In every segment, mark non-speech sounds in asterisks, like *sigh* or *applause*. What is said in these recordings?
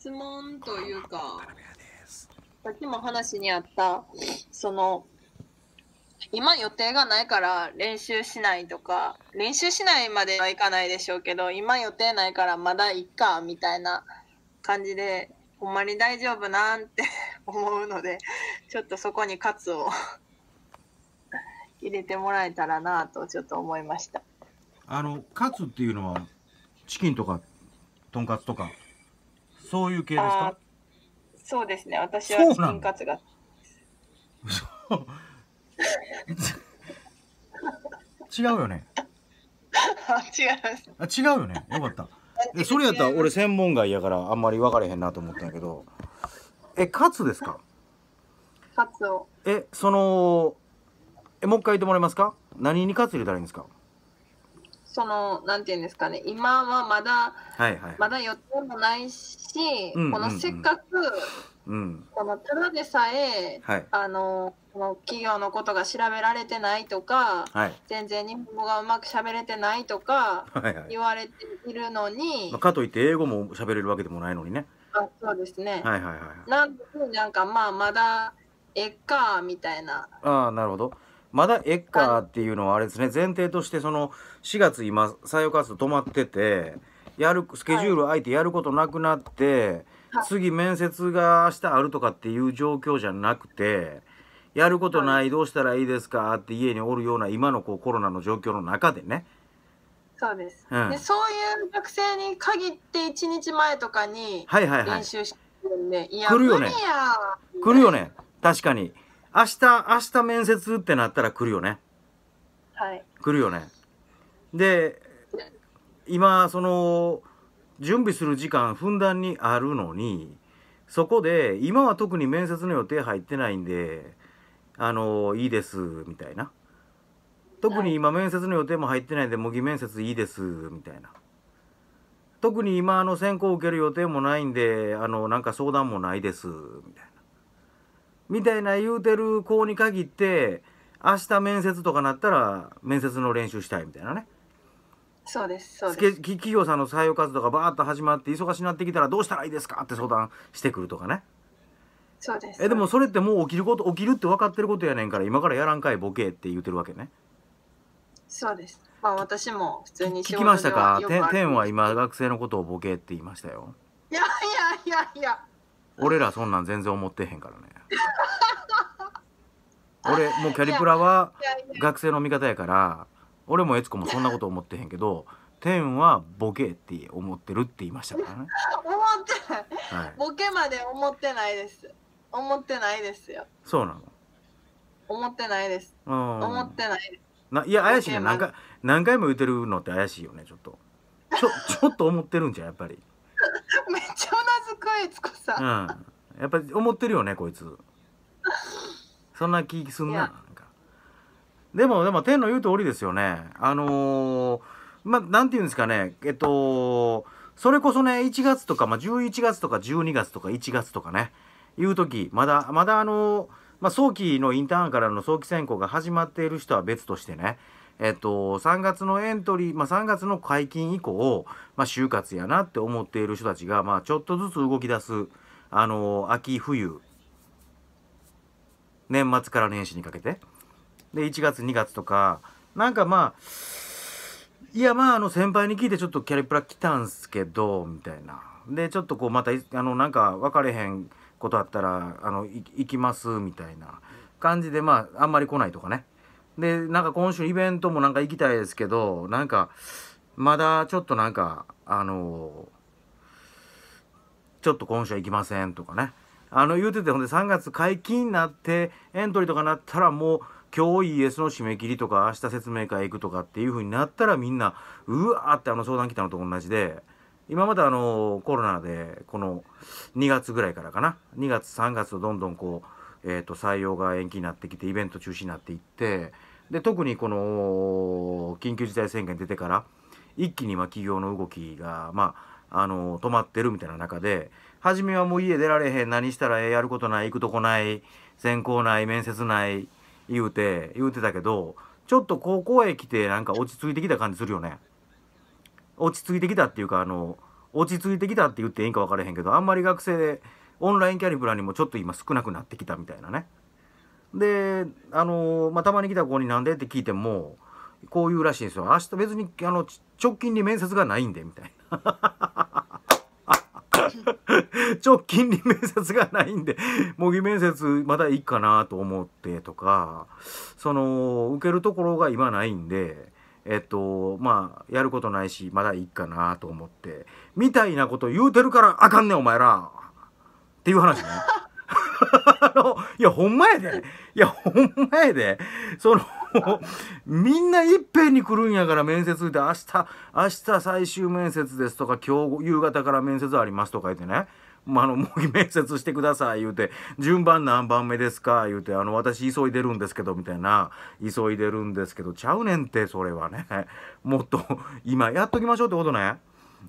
質問というか、さっきも話にあった、その、今予定がないから練習しないとか、練習しないまではいかないでしょうけど、今予定ないからまだいっか、みたいな感じで、ほんまに大丈夫なんて *laughs* 思うので、ちょっとそこにカツを *laughs* 入れてもらえたらなと、ちょっと思いました。あの、カツっていうのは、チキンとか、とんかつとか。そういう系ですかそうですね、私はチキンカツが。違うよね。違う。違うよね。よかった。え、それやったら俺専門外やからあんまり分かれへんなと思ったんやけど。え、カツですかカツを。え、その、え、もう一回言ってもらえますか何にカツ入れたらいいんですかそのなんていうんですかね今はまだ、はいはい、まだ予定もないし、うんうんうん、このせっかく、うん、このただでさえ、はい、あのこの企業のことが調べられてないとか、はい、全然日本語がうまく喋れてないとか言われているのに、はいはい、かといって英語も喋れるわけでもないのにねあそうですね、はいはいはい、なんなんかまあまだえっかみたいなあなるほどまだッカーっていうのはあれですね、前提としてその4月今採用活動止まっててやるスケジュール空いてやることなくなって、はい、次面接が明日あるとかっていう状況じゃなくてやることない、はい、どうしたらいいですかって家におるような今のこうコロナの状況の中でね。そうです、うん、でそういう学生に限って1日前とかに練習してるんで、はいはいはい、いや来るよね来るよね確かに。明日、明日面接ってなったら来るよね。はい。来るよね。で、今、その、準備する時間ふんだんにあるのに、そこで、今は特に面接の予定入ってないんで、あの、いいです、みたいな。特に今面接の予定も入ってないんで、模擬面接いいです、みたいな。特に今の選考を受ける予定もないんで、あの、なんか相談もないです、みたいな。みたいな言うてる子に限って、明日面接とかなったら面接の練習したいみたいなね。そうですそうです企業さんの採用活動がバーッと始まって忙しになってきたらどうしたらいいですかって相談してくるとかねそうですえでもそれってもう起きること起きるって分かってることやねんから今からやらんかいボケって言うてるわけねそうですまあ私も普通に聞きましたか天は今学生のことをボケって言いましたよいやいやいやいや俺らそんなん全然思ってへんからね *laughs* 俺もうキャリプラは学生の味方やから俺も悦子もそんなこと思ってへんけど天はボケって思ってるって言いましたからね思ってない、はい、ボケまで思ってないです思ってないですよそうなの思ってないです思ってないですないや怪しいね何回何回も言うてるのって怪しいよねちょっとちょちょっと思ってるんじゃやっぱりめ *laughs* かつ子さうん、やっぱり思ってるよねこいつそんな気すんななんかでもでも天の言う通りですよねあのー、まあて言うんですかねえっとそれこそね1月とか、まあ、11月とか12月とか1月とかねいう時まだまだあのー、まあ、早期のインターンからの早期選考が始まっている人は別としてねえっと、3月のエントリー、まあ、3月の解禁以降、まあ、就活やなって思っている人たちが、まあ、ちょっとずつ動き出す、あのー、秋冬、年末から年始にかけて。で、1月、2月とか、なんかまあ、いやまあ、あの、先輩に聞いてちょっとキャリプラ来たんすけど、みたいな。で、ちょっとこう、また、あの、なんか分かれへんことあったら、あの、行きます、みたいな感じで、まあ、あんまり来ないとかね。でなんか今週イベントもなんか行きたいですけどなんかまだちょっとなんかあのー、ちょっと今週は行きませんとかねあの言うててほんで3月解禁になってエントリーとかなったらもう今日 ES の締め切りとか明日説明会行くとかっていう風になったらみんなうわーってあの相談来たのと同じで今まであのコロナでこの2月ぐらいからかな2月3月とどんどんこうえー、と採用が延期になってきてイベント中止になっていってで特にこの緊急事態宣言出てから一気にま企業の動きが、まあ、あの止まってるみたいな中で初めはもう家出られへん何したらええやることない行くとこない選考ない面接ない言うて言うてたけどちょっと高校へ来てなんか落ち着いてきた感じするよね。落ち着いてきたっていうかあの落ち着いてきたって言っていいんか分からへんけどあんまり学生オンラインキャリブラにもちょっと今少なくなってきたみたいなね。で、あのまあ、たまに来た子に何でって聞いても、こういうらしいんですよ。明日別に、あの、直近に面接がないんで、みたいな。*laughs* 直近に面接がないんで、模擬面接まだいいかなと思ってとか、その、受けるところが今ないんで、えっと、まあ、やることないし、まだいいかなと思って、みたいなこと言うてるからあかんねん、お前ら。っていう話ね。あの、いや、ほんまやで。いや、ほんまやで。そのみんないっぺんに来るんやから面接で明日、明日最終面接ですとか、今日夕方から面接ありますとか言ってね。まあ、あの、もう面接してください言うて、順番何番目ですか言うて、あの、私急いでるんですけど、みたいな、急いでるんですけど、ちゃうねんって、それはね。もっと、今やっときましょうってことね。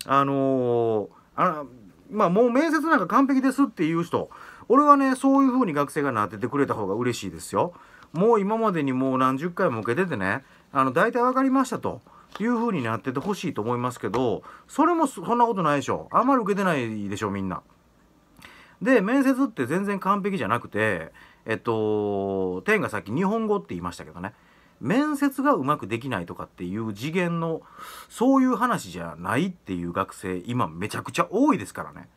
あのー、あの、まあもう面接なんか完璧ですっていう人、俺はね、そういう風に学生がなっててくれた方が嬉しいですよ。もう今までにもう何十回も受けててね、あの、大体分かりましたと。いう風になっててほしいと思いますけど、それもそんなことないでしょ。あんまり受けてないでしょ、みんな。で、面接って全然完璧じゃなくて、えっと、天がさっき日本語って言いましたけどね。面接がうまくできないとかっていう次元のそういう話じゃないっていう学生今めちゃくちゃ多いですからね。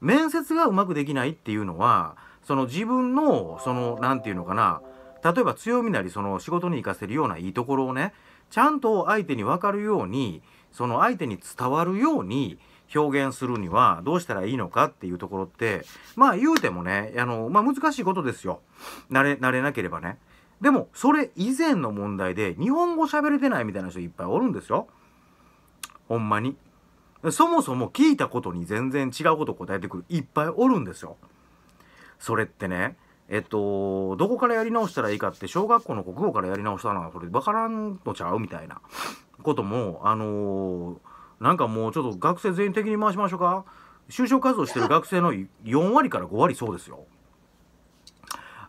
面接がうまくできないっていうのはその自分のその何て言うのかな例えば強みなりその仕事に生かせるようないいところをねちゃんと相手に分かるようにその相手に伝わるように表現するにはどうしたらいいのかっていうところってまあ言うてもねあの、まあ、難しいことですよ慣れ慣れなければね。でもそれ以前の問題で日本語喋れてないみたいな人いっぱいおるんですよ。ほんまに。そもそも聞いたことに全然違うこと答えてくるいっぱいおるんですよ。それってね、えっと、どこからやり直したらいいかって小学校の国語からやり直したのはそれ分からんのちゃうみたいなことも、あのー、なんかもうちょっと学生全員的に回しましょうか。就職活動してる学生の4割から5割そうですよ。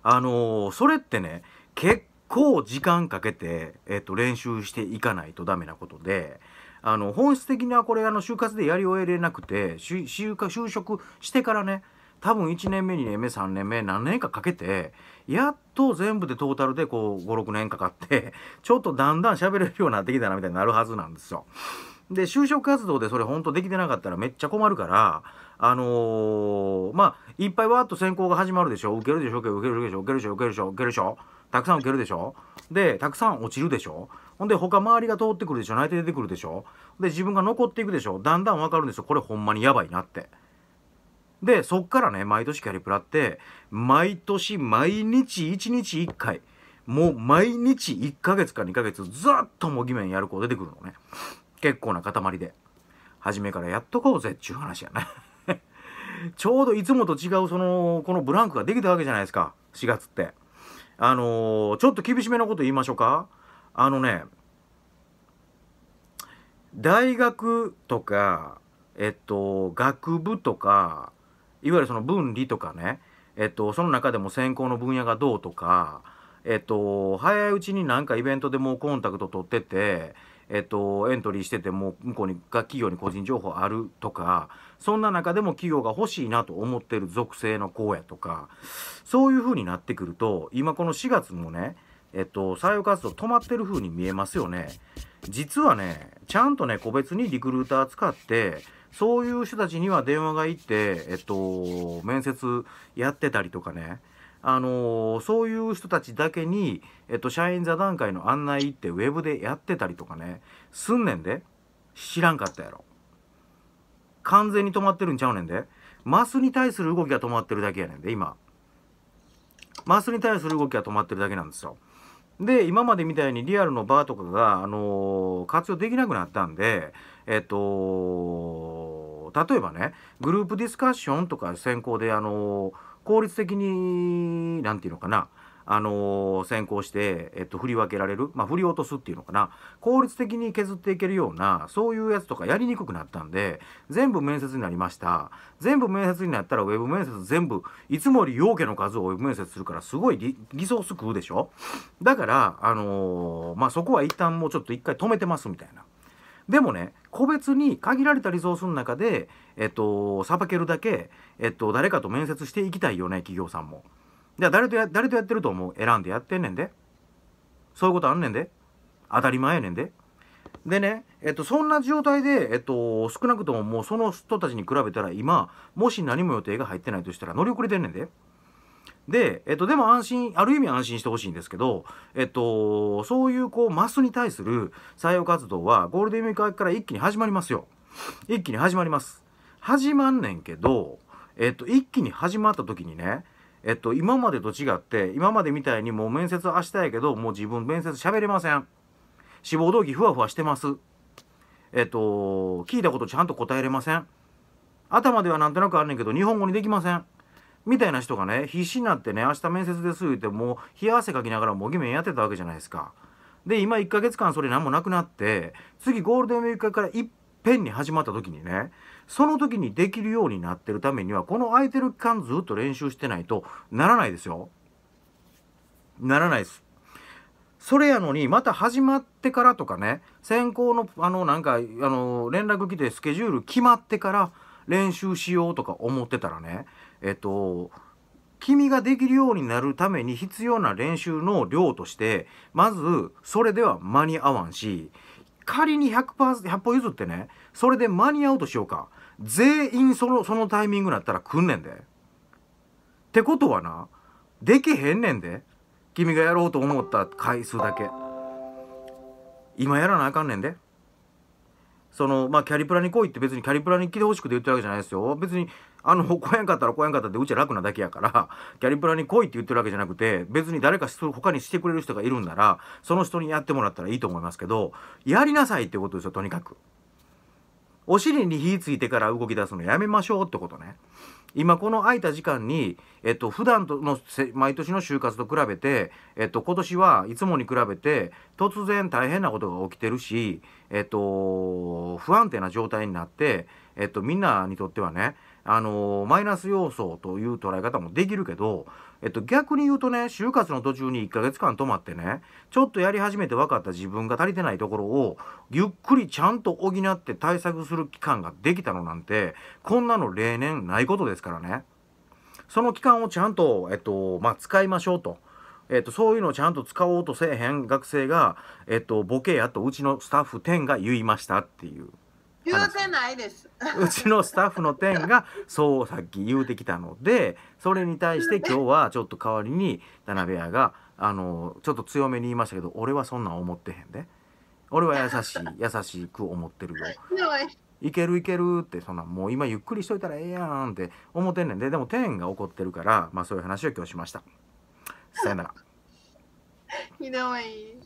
あのー、それってね、結構時間かけて、えっと、練習していかないとダメなことで。あの本質的にはこれあの就活でやり終えれなくて就職してからね多分1年目2年目3年目何年かかけてやっと全部でトータルでこう56年かかってちょっとだんだん喋れるようになってきたなみたいになるはずなんですよ。で就職活動でそれ本当できてなかったらめっちゃ困るからあのー、まあいっぱいわーっと選考が始まるでしょ受けるでしょ受けるでしょ受けるでしょ受けるでしょ受けるでしょたくさん受けるでしょでたくさん落ちるでしょほんで他周りが通ってくるでしょ泣いて出てくるでしょで自分が残っていくでしょだんだん分かるんですよこれほんまにやばいなって。でそっからね毎年キャリプラって毎年毎日1日1回もう毎日1ヶ月か2ヶ月ずっと模擬面やる子出てくるのね結構な塊で初めからやっとこうぜっちゅう話やねちょうどいつもと違うそのこのブランクができたわけじゃないですか4月ってあのー、ちょっと厳しめなこと言いましょうかあのね大学とかえっと学部とかいわゆるその分離とかねえっとその中でも専攻の分野がどうとかえっと早いうちになんかイベントでもうコンタクト取っててえっと、エントリーしてても向こうにが企業に個人情報あるとかそんな中でも企業が欲しいなと思ってる属性の子やとかそういう風になってくると今この4月もねえっと、採用活動止まってる風に見えますよね。実はね、ちゃんとね、個別にリクルーター使って、そういう人たちには電話が行って、えっと、面接やってたりとかね、あのー、そういう人たちだけに、えっと、社員座談会の案内ってウェブでやってたりとかね、すんねんで。知らんかったやろ。完全に止まってるんちゃうねんで。マスに対する動きが止まってるだけやねんで、今。マスに対する動きが止まってるだけなんですよ。で、今までみたいにリアルのバーとかが、あのー、活用できなくなったんで、えっと、例えばね、グループディスカッションとか先行で、あのー効率的に何て言うのかなあのー、先行して、えっと、振り分けられる、まあ、振り落とすっていうのかな効率的に削っていけるようなそういうやつとかやりにくくなったんで全部面接になりました全部面接になったらウェブ面接全部いつもより要件の数をウェブ面接するからすごいリソース食うでしょだから、あのー、まあ、そこは一旦もうちょっと一回止めてますみたいな。でもね個別に限られたリソースの中でえっとさばけるだけ、えっと、誰かと面接していきたいよね企業さんも。じゃあ誰とや誰とやってると思う選んでやってんねんでそういうことあんねんで当たり前やねんで。でね、えっと、そんな状態で、えっと、少なくとももうその人たちに比べたら今もし何も予定が入ってないとしたら乗り遅れてんねんで。で、えっと、でも安心、ある意味安心してほしいんですけど、えっと、そういうこう、マスに対する採用活動は、ゴールデンウィーク明けから一気に始まりますよ。一気に始まります。始まんねんけど、えっと、一気に始まった時にね、えっと、今までと違って、今までみたいにもう面接明日やけど、もう自分面接喋れません。志望動機ふわふわしてます。えっと、聞いたことちゃんと答えれません。頭ではなんとなくあんねんけど、日本語にできません。みたいな人がね必死になってね明日面接です言うてもう冷や汗かきながら模擬面やってたわけじゃないですか。で今1ヶ月間それ何もなくなって次ゴールデンウィークからいっぺんに始まった時にねその時にできるようになってるためにはこの空いてる期間ずっと練習してないとならないですよ。ならないです。それやのにまた始まってからとかね先行のあのなんかあの連絡来てスケジュール決まってから練習しようとか思ってたらねえっと、君ができるようになるために必要な練習の量として、まず、それでは間に合わんし、仮に100%、100歩譲ってね、それで間に合うとしようか。全員その、そのタイミングになったら来んねんで。ってことはな、できへんねんで。君がやろうと思った回数だけ。今やらなあかんねんで。その、まあ、キャリプラに来いって別にキャリプラに来てほしくて言ってるわけじゃないですよ。別に、あの、来やんかったら来やんかったってうちは楽なだけやから、キャリプラに来いって言ってるわけじゃなくて、別に誰か他にしてくれる人がいるんなら、その人にやってもらったらいいと思いますけど、やりなさいってことですよ、とにかく。お尻に火ついてから動き出すのやめましょうってことね。今この空いた時間に、えっと、普段との毎年の就活と比べて、えっと、今年はいつもに比べて突然大変なことが起きてるし、えっと、不安定な状態になって、えっと、みんなにとってはねあのマイナス要素という捉え方もできるけどえっと、逆に言うとね就活の途中に1ヶ月間泊まってねちょっとやり始めて分かった自分が足りてないところをゆっくりちゃんと補って対策する期間ができたのなんてこんなの例年ないことですからねその期間をちゃんと、えっとまあ、使いましょうと。えっと、そういうのをちゃんと使おうとせえへん学生が、えっと、ボケやとうちのスタッフ10が言いましたっていう。言うてないですうちのスタッフの天が *laughs* そうさっき言うてきたのでそれに対して今日はちょっと代わりに田辺屋があのちょっと強めに言いましたけど俺はそんなん思ってへんで俺は優しい *laughs* 優しく思ってるよ。いけるいけるってそんなもう今ゆっくりしといたらええやんって思ってんねんででも天が怒ってるからまあそういう話を今日しました。さよなら。*laughs*